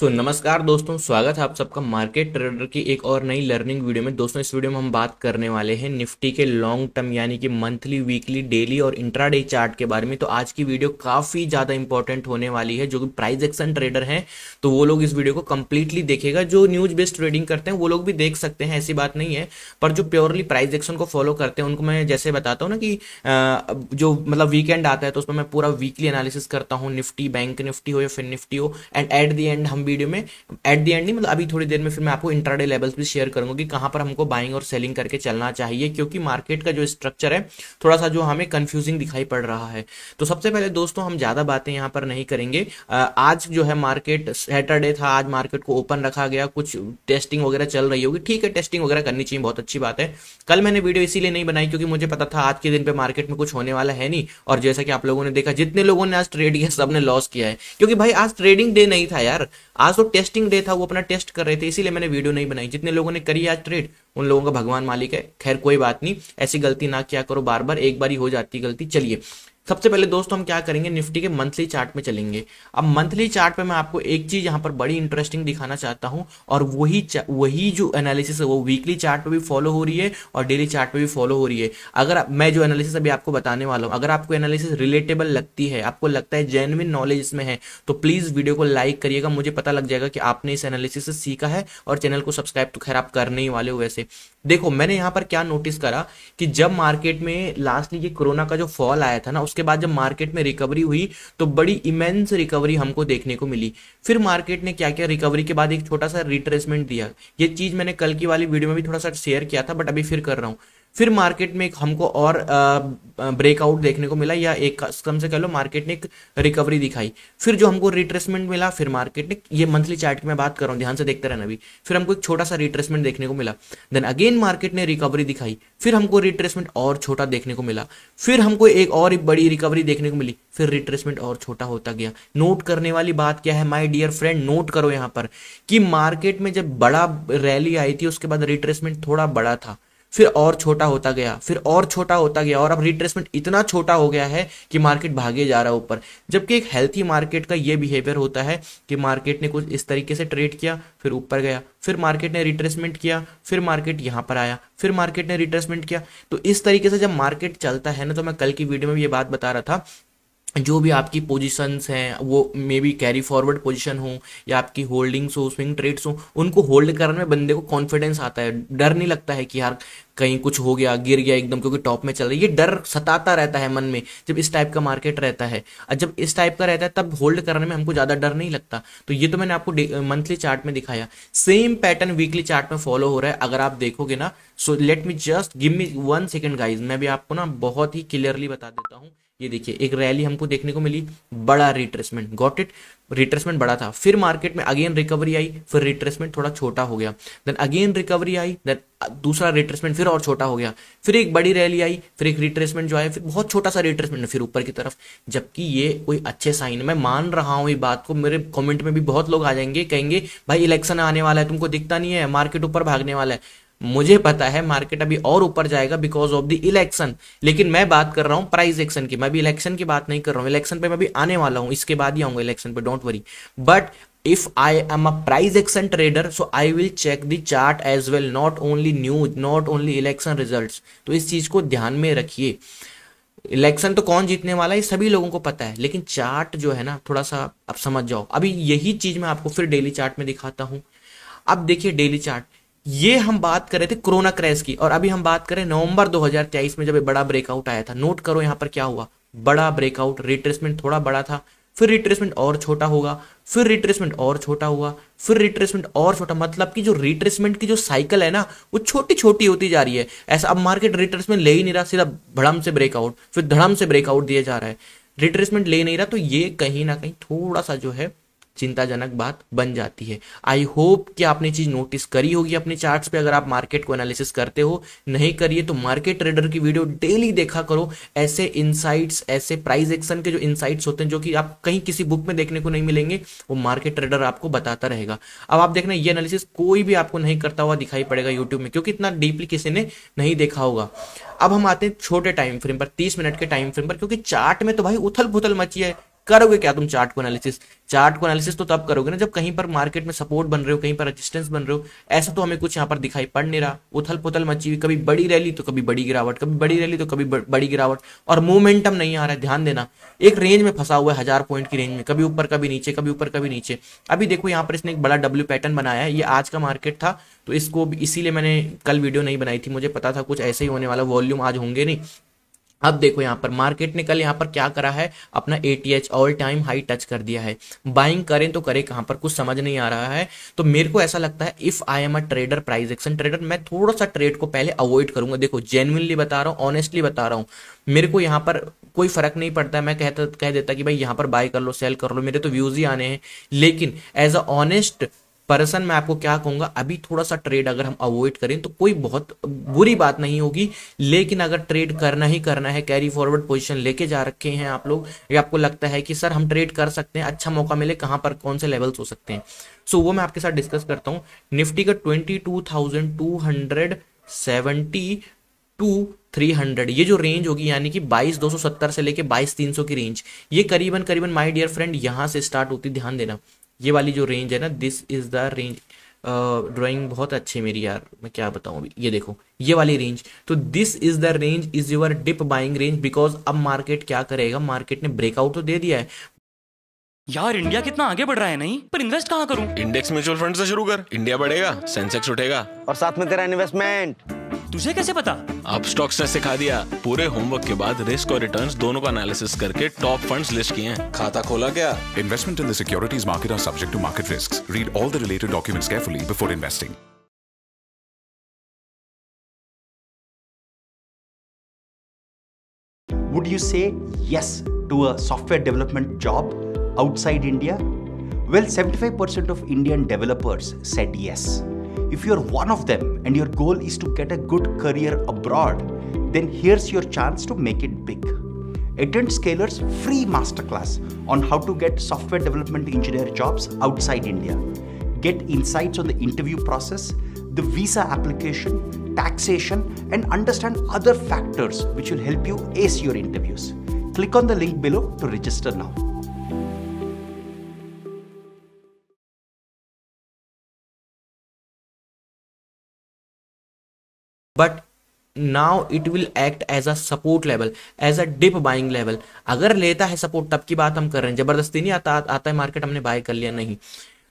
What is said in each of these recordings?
सो so, नमस्कार दोस्तों स्वागत है आप सबका मार्केट ट्रेडर की एक और नई लर्निंग वीडियो में दोस्तों इस वीडियो में हम बात करने वाले हैं निफ्टी के लॉन्ग टर्म यानी कि मंथली वीकली डेली और इंट्राडे चार्ट के बारे में तो आज की वीडियो काफ़ी ज़्यादा इंपॉर्टेंट होने वाली है जो कि प्राइज एक्शन ट्रेडर है तो वो लोग इस वीडियो को कंप्लीटली देखेगा जो न्यूज बेस्ड ट्रेडिंग करते हैं वो लोग भी देख सकते हैं ऐसी बात नहीं है पर जो प्योरली प्राइज एक्शन को फॉलो करते हैं उनको मैं जैसे बताता हूँ ना कि जो मतलब वीकेंड आता है तो उसमें मैं पूरा वीकली एनालिसिस करता हूँ निफ्टी बैंक निफ्टी हो या फिर निफ्टी हो एंड एट दी एंड हम हम वीडियो में एट दी एंड मतलब अभी थोड़ी देर में फिर मैं आपको इंटरडे लेवल्स भी शेयर करूंगा कि कहाँ पर हमको बाइंग और सेलिंग करके चलना चाहिए क्योंकि मार्केट का जो स्ट्रक्चर है थोड़ा सा जो हमें कंफ्यूजिंग दिखाई पड़ रहा है तो सबसे पहले दोस्तों हम ज़्यादा बातें यहाँ पर नहीं करेंगे आज जो है मार्केट सैटरडे था आज मार्केट को ओपन रखा गया कुछ टेस्टिंग वगैरह चल रही होगी ठीक है टेस्टिंग वगैरह करनी चाहिए बहुत अच्छी बात है कल मैंने वीडियो इसीलिए नहीं बनाई क्योंकि मुझे पता था आज के दिन पे मार्केट में कुछ होने वाला है नहीं और जैसा कि आप लोगों ने देखा जितने लोगों ने आज ट्रेड किया सबने लॉस किया है क्योंकि भाई आज ट्रेडिंग डे नहीं था यार आज तो टेस्टिंग डे था वो अपना टेस्ट कर रहे थे इसीलिए मैंने वीडियो नहीं बनाई जितने लोगों ने करी आज ट्रेड उन लोगों का भगवान मालिक है खैर कोई बात नहीं ऐसी गलती ना किया करो बार बार एक बार ही हो जाती गलती चलिए सबसे पहले दोस्तों हम क्या करेंगे निफ्टी के मंथली चार्ट में चलेंगे अब मंथली चार्ट पे मैं आपको एक चीज यहाँ पर बड़ी इंटरेस्टिंग दिखाना चाहता हूँ और वही वही जो एनालिसिस है वो वीकली चार्ट पे भी फॉलो हो रही है और डेली चार्ट पे भी फॉलो हो रही है अगर मैं जो एनालिसिस अभी आपको बताने वाला हूँ अगर आपको एनालिसिस रिलेटेबल लगती है आपको लगता है जेनविन नॉलेज इसमें है तो प्लीज वीडियो को लाइक करिएगा मुझे पता लग जाएगा कि आपने इस एनालिसिस से सीखा है और चैनल को सब्सक्राइब तो खैर आप करने ही वाले हो वैसे देखो मैंने यहाँ पर क्या नोटिस करा कि जब मार्केट में लास्टली ये कोरोना का जो फॉल आया था ना उसके बाद जब मार्केट में रिकवरी हुई तो बड़ी इमेंस रिकवरी हमको देखने को मिली फिर मार्केट ने क्या किया रिकवरी के बाद एक छोटा सा रिट्रेसमेंट दिया ये चीज मैंने कल की वाली वीडियो में भी थोड़ा सा शेयर किया था बट अभी फिर कर रहा हूँ फिर मार्केट में हमको और ब्रेकआउट देखने को मिला या एक कम से कह लो मार्केट ने एक रिकवरी दिखाई फिर जो हमको रिट्रेसमेंट मिला फिर मार्केट ने ये मंथली चार्ट की मैं बात कर रहा हूँ ध्यान से देखते रहना अभी फिर हमको एक छोटा सा रिट्रेसमेंट देखने को मिला देन अगेन मार्केट ने रिकवरी दिखाई फिर हमको रिट्रेसमेंट और छोटा देखने को मिला फिर हमको एक और बड़ी रिकवरी देखने को मिली फिर रिट्रेसमेंट और छोटा होता गया नोट करने वाली बात क्या है माई डियर फ्रेंड नोट करो यहाँ पर कि मार्केट में जब बड़ा रैली आई थी उसके बाद रिट्रेसमेंट थोड़ा बड़ा था फिर और छोटा होता गया फिर और छोटा होता गया और अब रिट्रेसमेंट इतना छोटा हो गया है कि मार्केट भागे जा रहा है ऊपर जबकि एक हेल्थी मार्केट का ये बिहेवियर होता है कि मार्केट ने कुछ इस तरीके से ट्रेड किया फिर ऊपर गया फिर मार्केट ने रिट्रेसमेंट किया फिर मार्केट यहाँ पर आया फिर मार्केट ने रिट्रेसमेंट किया तो इस तरीके से जब मार्केट चलता है ना तो मैं कल की वीडियो में ये बात बता रहा था जो भी आपकी पोजीशंस हैं वो may be carry forward position हो या आपकी होल्डिंग्स हो स्विंग ट्रेड्स हो उनको होल्ड करने में बंदे को कॉन्फिडेंस आता है डर नहीं लगता है कि यार कहीं कुछ हो गया गिर गया एकदम क्योंकि टॉप में चल रहा है ये डर सताता रहता है मन में जब इस टाइप का मार्केट रहता है और जब इस टाइप का रहता है तब होल्ड करने में हमको ज़्यादा डर नहीं लगता तो ये तो मैंने आपको मंथली चार्ट में दिखाया सेम पैटर्न वीकली चार्ट में फॉलो हो रहा है अगर आप देखोगे ना so let me just give me one second guys मैं भी आपको ना बहुत ही क्लियरली बता देता हूँ ये देखिए एक रैली हमको देखने को मिली बड़ा रिट्रेसमेंट गॉट इट रिट्रेसमेंट बड़ा था फिर मार्केट में अगेन रिकवरी आई फिर रिट्रेसमेंट थोड़ा छोटा हो गया देन अगेन रिकवरी आई देन दूसरा रिट्रेसमेंट फिर और छोटा हो गया फिर एक बड़ी रैली आई फिर एक रिट्रेसमेंट जो आया फिर बहुत छोटा सा रिट्रेसमेंट फिर ऊपर की तरफ जबकि ये कोई अच्छे साइन मैं मान रहा हूँ ये बात को मेरे कॉमेंट में भी बहुत लोग आ जाएंगे कहेंगे भाई इलेक्शन आने वाला है तुमको दिखता नहीं है मार्केट ऊपर भागने वाला है मुझे पता है मार्केट अभी और ऊपर जाएगा बिकॉज ऑफ द इलेक्शन लेकिन मैं बात कर रहा हूँ प्राइस एक्शन की मैं अभी इलेक्शन की बात नहीं कर रहा हूँ इलेक्शन पे मैं अभी आने वाला हूँ इसके बाद ही आऊंगा इलेक्शन पे don't worry but if I am a price action trader so I will check the chart as well not only news not only election result तो इस चीज को ध्यान में रखिए इलेक्शन तो कौन जीतने वाला है सभी लोगों को पता है लेकिन चार्ट जो है ना थोड़ा सा आप समझ जाओ अभी यही चीज मैं आपको फिर डेली चार्ट में दिखाता हूं अब देखिए डेली चार्ट ये हम बात कर रहे थे कोरोना क्रैश की और अभी हम बात करें नवंबर 2023 में जब बड़ा ब्रेकआउट आया था नोट करो यहां पर क्या हुआ बड़ा ब्रेकआउट रिट्रेसमेंट थोड़ा बड़ा था फिर रिट्रेसमेंट और छोटा होगा फिर रिट्रेसमेंट और छोटा हुआ फिर रिट्रेसमेंट और छोटा मतलब कि जो रिट्रेसमेंट की जो साइकिल है ना वो छोटी छोटी होती जा रही है ऐसा अब मार्केट रिट्रेसमेंट ले ही नहीं रहा सीधा भड़म से ब्रेकआउट फिर धड़म से ब्रेकआउट दिया जा रहा है रिट्रेसमेंट ले नहीं रहा तो ये कहीं ना कहीं थोड़ा सा जो है चिंताजनक बात बन जाती है आई होप कि आपने चीज नोटिस करी होगी अपने चार्ट्स पे अगर आप मार्केट को एनालिसिस करते हो नहीं करिए तो मार्केट ट्रेडर की वीडियो डेली देखा करो ऐसे इनसाइट्स ऐसे प्राइस एक्शन के जो इनसाइट्स होते हैं जो कि आप कहीं किसी बुक में देखने को नहीं मिलेंगे वो मार्केट ट्रेडर आपको बताता रहेगा अब आप देखना ये एनालिसिस कोई भी आपको नहीं करता हुआ दिखाई पड़ेगा यूट्यूब में क्योंकि इतना डीपली किसी ने नहीं देखा होगा अब हम आते हैं छोटे टाइम फ्रेम पर तीस मिनट के टाइम फ्रेम पर क्योंकि चार्ट में तो भाई उथल पुथल मची है करोगे क्या तुम चार्ट को एनालिसिस चार्ट को एनालिसिस तो तब करोगे ना जब कहीं पर मार्केट में सपोर्ट बन रहे हो कहीं पर रेजिस्टेंस बन रहे हो ऐसा तो हमें कुछ यहाँ पर दिखाई पड़ नहीं रहा उथल पुथल मची हुई कभी बड़ी रैली तो कभी बड़ी गिरावट कभी बड़ी रैली तो कभी बड़ी गिरावट और मोमेंटम नहीं आ रहा है ध्यान देना एक रेंज में फंसा हुआ है हजार पॉइंट की रेंज में कभी ऊपर कभी नीचे कभी ऊपर कभी नीचे अभी देखो यहाँ पर इसने एक बड़ा डब्ल्यू पैटर्न बनाया है ये आज का मार्केट था तो इसको इसीलिए मैंने कल वीडियो नहीं बनाई थी मुझे पता था कुछ ऐसे ही होने वाला वॉल्यूम आज होंगे नहीं अब देखो यहाँ पर मार्केट ने कल यहाँ पर क्या करा है अपना ATH all time high touch कर दिया है बाइंग करें तो करें कहां पर कुछ समझ नहीं आ रहा है तो मेरे को ऐसा लगता है if I am a trader price action trader मैं थोड़ा सा ट्रेड को पहले अवॉइड करूंगा देखो जेनुअनली बता रहा हूँ ऑनेस्टली बता रहा हूँ मेरे को यहां पर कोई फर्क नहीं पड़ता मैं कहता कह देता कि भाई यहाँ पर बाय कर लो सेल कर लो मेरे तो व्यूज ही आने हैं लेकिन एज अ ऑनेस्ट पर्सन मैं आपको क्या कहूंगा अभी थोड़ा सा ट्रेड अगर हम अवॉइड करें तो कोई बहुत बुरी बात नहीं होगी लेकिन अगर ट्रेड करना ही करना है कैरी फॉरवर्ड पोजिशन लेके जा रखे हैं आप लोग या आपको लगता है कि सर हम ट्रेड कर सकते हैं अच्छा मौका मिले कहाँ पर कौन से लेवल्स हो सकते हैं सो so, वो मैं आपके साथ डिस्कस करता हूँ निफ्टी का twenty two thousand three hundred ये जो रेंज होगी यानी कि बाईस दो सौ सत्तर से लेके बाईस तीन सौ की रेंज ये करीबन करीबन माय डियर फ्रेंड यहां से स्टार्ट होती ध्यान देना ये वाली जो रेंज है ना this is the range drawing बहुत अच्छी मेरी यार मैं क्या बताऊं अभी ये देखो ये वाली रेंज तो this is the range is your dip buying range because अब मार्केट क्या करेगा मार्केट ने ब्रेकआउट तो दे दिया है यार इंडिया कितना आगे बढ़ रहा है नहीं पर इन्वेस्ट कहाँ करूँ इंडेक्स म्यूचुअल फंड से शुरू कर इंडिया बढ़ेगा सेंसेक्स उठेगा और साथ में तेरा इन्वेस्टमेंट तुझे कैसे पता आप स्टॉक्स ने सिखा दिया पूरे होमवर्क के बाद रिस्क और रिटर्न्स दोनों का एनालिसिस करके टॉप फंड्स लिस्ट किए हैं खाता खोला क्या investment in the securities market are subject to market risk read all the related documents carefully before investing would you say yes to a software development job outside India? Well, 75% of Indian developers said yes. If you're one of them and your goal is to get a good career abroad, then here's your chance to make it big. Attend Scaler's free masterclass on how to get software development engineer jobs outside India. Get insights on the interview process, the visa application, taxation, and understand other factors which will help you ace your interviews. Click on the link below to register now. But now it will act as a support level as a dip buying level अगर लेता है support तब की बात हम कर रहे हैं जबरदस्ती नहीं आता आता है मार्केट हमने बाय कर लिया नहीं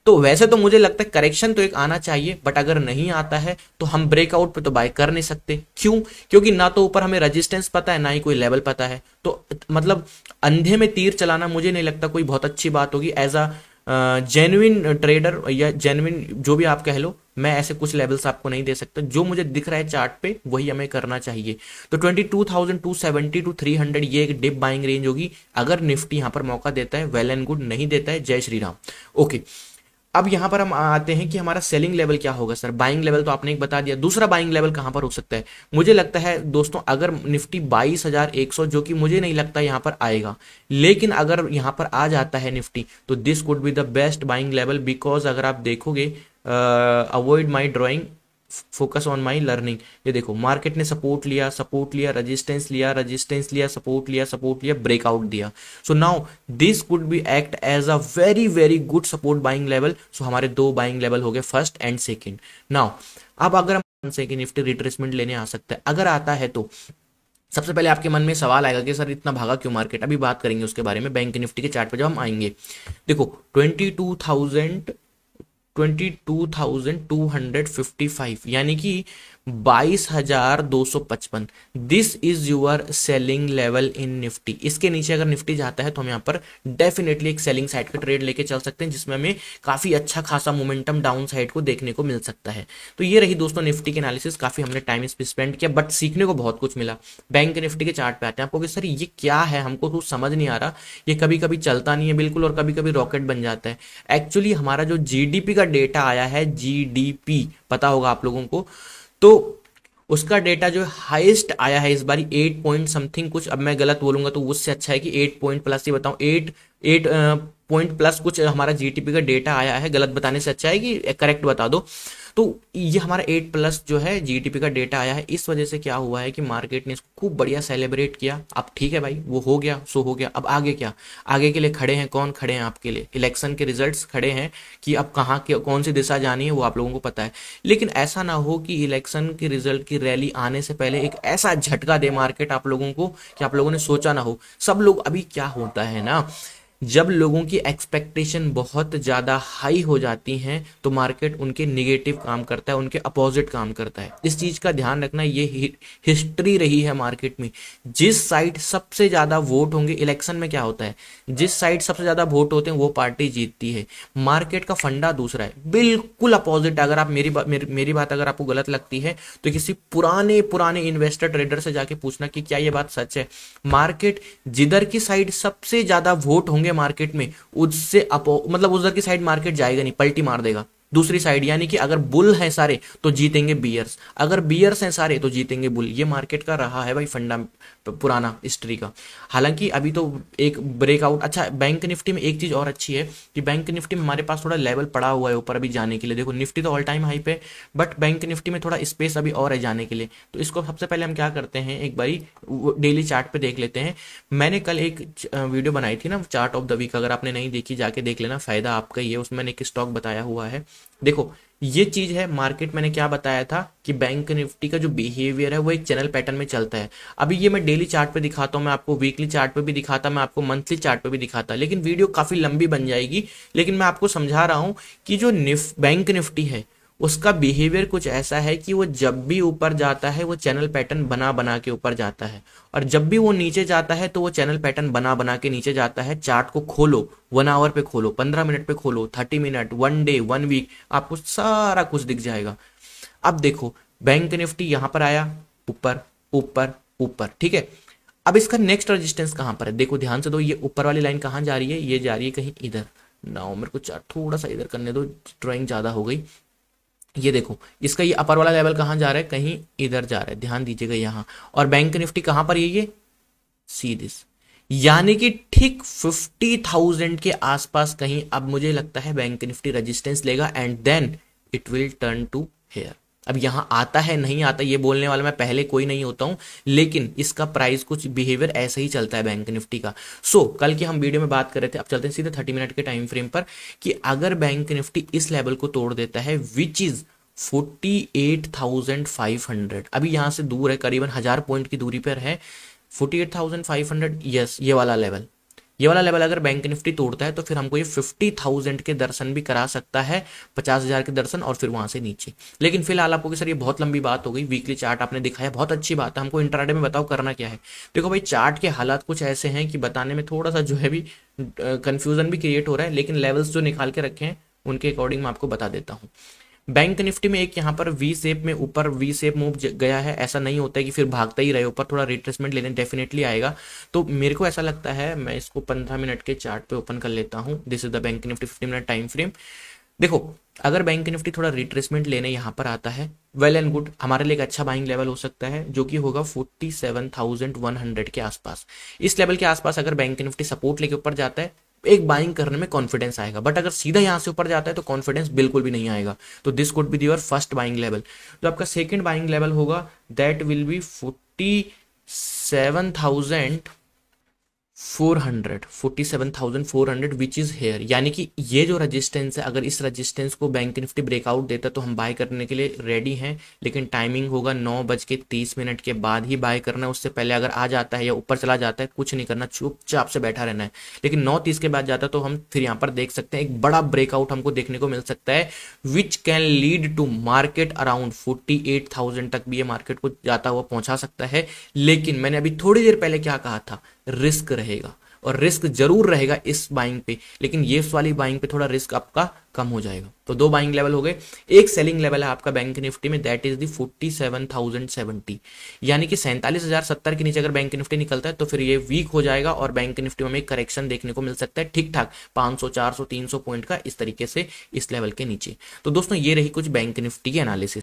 तो वैसे तो मुझे लगता है करेक्शन तो एक आना चाहिए बट अगर नहीं आता है तो हम ब्रेकआउट पे तो बाय कर नहीं सकते क्यों क्योंकि ना तो ऊपर हमें रेजिस्टेंस पता है ना ही कोई लेवल पता है तो मतलब अंधे में तीर चलाना मुझे नहीं लगता कोई बहुत अच्छी बात होगी एज अ जेनुइन ट्रेडर या जेनुइन जो भी आप कह लो मैं ऐसे कुछ लेवल्स आपको नहीं दे सकता जो मुझे दिख रहा है चार्ट पे वही हमें करना चाहिए तो 22,270 टू 300 ये एक डिप बाइंग रेंज होगी अगर निफ्टी यहां पर मौका देता है वेल एंड गुड नहीं देता है जय श्री राम ओके अब यहां पर हम आते हैं कि हमारा सेलिंग लेवल क्या होगा सर बाइंग लेवल तो आपने एक बता दिया दूसरा बाइंग लेवल कहां पर हो सकता है मुझे लगता है दोस्तों अगर निफ्टी बाईस हजार एक सौ जो कि मुझे नहीं लगता यहां पर आएगा लेकिन अगर यहां पर आ जाता है निफ्टी तो this could be the best buying level because अगर आप देखोगे avoid my drawing focus on my learning ये देखो मार्केट ने सपोर्ट लिया सपोर्ट लिया रजिस्टेंस लिया रजिस्टेंस लिया सपोर्ट लिया सपोर्ट लिया ब्रेकआउट दिया so now this could be act as a very very good support buying level so हमारे दो बाइंग लेवल हो गए फर्स्ट एंड सेकेंड नाउ अब अगर हम सेकेंड निफ्टी रिट्रेसमेंट लेने आ सकते हैं अगर आता है तो सबसे पहले आपके मन में सवाल आएगा कि सर इतना भागा क्यों मार्केट अभी बात करेंगे उसके बारे में बैंक निफ्टी के चार्ट पर जब हम आएंगे देखो twenty two thousand twenty two thousand two hundred fifty five यानी कि बाईस हजार दो सौ पचपन this is your selling level in Nifty इसके नीचे अगर निफ्टी जाता है तो हम यहाँ पर डेफिनेटली एक सेलिंग साइड पर ट्रेड लेके चल सकते हैं जिसमें हमें काफी अच्छा खासा मोमेंटम डाउन साइड को देखने को मिल सकता है तो ये रही दोस्तों निफ्टी के एनालिसिस काफी हमने टाइम इस पर स्पेंड किया बट सीखने को बहुत कुछ मिला बैंक निफ्टी के चार्ट पे आते हैं आपको सर ये क्या है हमको तो समझ नहीं आ रहा ये कभी कभी चलता नहीं है बिल्कुल और कभी कभी रॉकेट बन जाता है एक्चुअली हमारा जो जीडीपी का डेटा आया है जीडीपी पता होगा आप लोगों को तो उसका डेटा जो हाईएस्ट आया है इस बारी एट पॉइंट समथिंग कुछ अब मैं गलत बोलूंगा तो उससे अच्छा है कि एट पॉइंट प्लस ये बताऊं एट एट पॉइंट प्लस कुछ हमारा जीटीपी का डेटा आया है गलत बताने से अच्छा है कि करेक्ट बता दो तो ये हमारा एट प्लस जो है जीडीपी का डेटा आया है इस वजह से क्या हुआ है कि मार्केट ने इसको खूब बढ़िया सेलिब्रेट किया अब ठीक है भाई वो हो गया सो हो गया अब आगे क्या आगे के लिए खड़े हैं कौन खड़े हैं आपके लिए इलेक्शन के रिजल्ट खड़े हैं कि अब कहाँ के कौन सी दिशा जानी है वो आप लोगों को पता है लेकिन ऐसा ना हो कि इलेक्शन के रिजल्ट की रैली आने से पहले एक ऐसा झटका दे मार्केट आप लोगों को कि आप लोगों ने सोचा ना हो सब लोग अभी क्या होता है ना जब लोगों की एक्सपेक्टेशन बहुत ज़्यादा हाई हो जाती हैं तो मार्केट उनके निगेटिव काम करता है उनके अपोजिट काम करता है इस चीज़ का ध्यान रखना ये हिस्ट्री रही है मार्केट में जिस साइड सबसे ज़्यादा वोट होंगे इलेक्शन में क्या होता है जिस साइड सबसे ज़्यादा वोट होते हैं वो पार्टी जीतती है मार्केट का फंडा दूसरा है बिल्कुल अपोजिट अगर आप मेरी बा, मेरी, मेरी बात अगर आपको गलत लगती है तो किसी पुराने पुराने इन्वेस्टर ट्रेडर से जाके पूछना कि क्या ये बात सच है मार्केट जिधर की साइड सबसे ज़्यादा वोट होंगे है मार्केट में उससे अपो मतलब उधर की साइड मार्केट जाएगा नहीं पलटी मार देगा दूसरी साइड यानी कि अगर बुल है सारे तो जीतेंगे बियर्स अगर बियर्स हैं सारे तो जीतेंगे बुल तो ये मार्केट का रहा है भाई फंडा पुराना हिस्ट्री का हालांकि अभी तो एक ब्रेकआउट अच्छा बैंक निफ्टी में एक चीज़ और अच्छी है कि बैंक निफ्टी में हमारे पास थोड़ा लेवल पड़ा हुआ है ऊपर अभी जाने के लिए देखो निफ्टी तो ऑल टाइम हाई पे बट बैंक निफ्टी में थोड़ा स्पेस अभी और है जाने के लिए तो इसको सबसे पहले हम क्या करते हैं एक बारी डेली चार्ट पे देख लेते हैं मैंने कल एक वीडियो बनाई थी ना चार्ट ऑफ द वीक अगर आपने नहीं देखी जाके देख लेना फ़ायदा आपका ही है उसमें मैंने एक स्टॉक बताया हुआ है देखो ये चीज है मार्केट मैंने क्या बताया था कि बैंक निफ्टी का जो बिहेवियर है वो एक चैनल पैटर्न में चलता है अभी ये मैं डेली चार्ट पे दिखाता हूँ मैं आपको वीकली चार्ट पे भी दिखाता मैं आपको मंथली चार्ट पे भी दिखाता लेकिन वीडियो काफी लंबी बन जाएगी लेकिन मैं आपको समझा रहा हूँ कि जो निफ बैंक निफ्टी है उसका बिहेवियर कुछ ऐसा है कि वो जब भी ऊपर जाता है वो चैनल पैटर्न बना बना के ऊपर जाता है और जब भी वो नीचे जाता है तो वो चैनल पैटर्न बना बना के नीचे जाता है चार्ट को खोलो वन आवर पे खोलो पंद्रह मिनट पे खोलो thirty minute one day one week आपको सारा कुछ दिख जाएगा अब देखो बैंक निफ्टी यहां पर आया ऊपर ऊपर ऊपर ठीक है अब इसका नेक्स्ट रेजिस्टेंस कहां पर है देखो ध्यान से दो ये ऊपर वाली लाइन कहाँ जा रही है ये जा रही है कहीं इधर ना मेरे को थोड़ा सा इधर करने दो ड्राइंग ज़्यादा हो गई ये देखो इसका ये अपर वाला लेवल कहां जा रहा है कहीं इधर जा रहा है ध्यान दीजिएगा यहां और बैंक निफ्टी कहां पर है ये सी दिस यानी कि ठीक फिफ्टी थाउजेंड के आसपास कहीं अब मुझे लगता है बैंक निफ्टी रेजिस्टेंस लेगा and then it will turn to here अब यहां आता है नहीं आता ये बोलने वाला मैं पहले कोई नहीं होता हूं लेकिन इसका प्राइस कुछ बिहेवियर ऐसा ही चलता है बैंक निफ्टी का सो so, कल की हम वीडियो में बात कर रहे थे अब चलते हैं सीधे थर्टी मिनट के टाइम फ्रेम पर कि अगर बैंक निफ्टी इस लेवल को तोड़ देता है विच इज़ 48,500 अभी यहां से दूर है करीबन हज़ार पॉइंट की दूरी पर है 48,500 यस ये वाला लेवल ये वाला लेवल अगर बैंक निफ्टी तोड़ता है तो फिर हमको ये फिफ्टी थाउजेंड के दर्शन भी करा सकता है पचास हजार के दर्शन और फिर वहां से नीचे लेकिन फिलहाल आपको सर ये बहुत लंबी बात हो गई वीकली चार्ट आपने दिखाया बहुत अच्छी बात है हमको इंटरडे में बताओ करना क्या है देखो भाई चार्ट के हालात कुछ ऐसे हैं कि बताने में थोड़ा सा जो है भी कंफ्यूजन भी क्रिएट हो रहा है लेकिन लेवल्स जो निकाल के रखे हैं उनके अकॉर्डिंग मैं आपको बता देता हूँ बैंक निफ्टी में एक यहाँ पर वी सेप में ऊपर वी सेप मूव गया है ऐसा नहीं होता है कि फिर भागता ही रहे ऊपर थोड़ा रिट्रेसमेंट लेने डेफिनेटली आएगा तो मेरे को ऐसा लगता है मैं इसको पंद्रह मिनट के चार्ट पे ओपन कर लेता हूँ this is the bank nifty fifty minute time frame देखो अगर बैंक निफ्टी थोड़ा रिट्रेसमेंट लेने यहाँ पर आता है वेल एंड गुड हमारे लिए एक अच्छा बाइंग लेवल हो सकता है जो कि होगा 47,100 के आसपास इस लेवल के आसपास अगर बैंक निफ्टी सपोर्ट लेके ऊपर जाता है एक बाइंग करने में कॉन्फिडेंस आएगा बट अगर सीधा यहां से ऊपर जाता है तो कॉन्फिडेंस बिल्कुल भी नहीं आएगा तो this could be your first buying level जो आपका सेकेंड बाइंग लेवल होगा that will be forty seven thousand four hundred forty seven thousand four hundred which is here यानी कि ये जो रजिस्टेंस है अगर इस रजिस्टेंस को बैंक निफ्टी ब्रेकआउट देता तो हम बाय करने के लिए रेडी हैं लेकिन टाइमिंग होगा नौ बज के तीस मिनट के बाद ही बाय करना उससे पहले अगर आ जाता है या ऊपर चला जाता है कुछ नहीं करना चुपचाप से बैठा रहना है लेकिन नौ तीस के बाद जाता तो हम फिर यहां पर देख सकते हैं एक बड़ा ब्रेकआउट हमको देखने को मिल सकता है which can lead to market around forty eight thousand तक भी ये मार्केट को जाता हुआ पहुंचा सकता है लेकिन मैंने अभी थोड़ी देर पहले क्या कहा था रिस्क रहेगा और रिस्क जरूर रहेगा इस बाइंग पे लेकिन ये वाली बाइंग पे थोड़ा रिस्क आपका कम हो जाएगा तो दो बाइंग लेवल हो गए एक सेलिंग लेवल है आपका बैंक निफ्टी में that is the forty seven thousand seventy यानी कि सैंतालीस हजार सत्तर के नीचे अगर बैंक निफ्टी निकलता है तो फिर ये वीक हो जाएगा और बैंक निफ्टी में करेक्शन देखने को मिल सकता है ठीक ठाक पांच सौ चार सौ तीन सौ पॉइंट का इस तरीके से इस लेवल के नीचे तो दोस्तों ये रही कुछ बैंक निफ्टी की एनालिसिस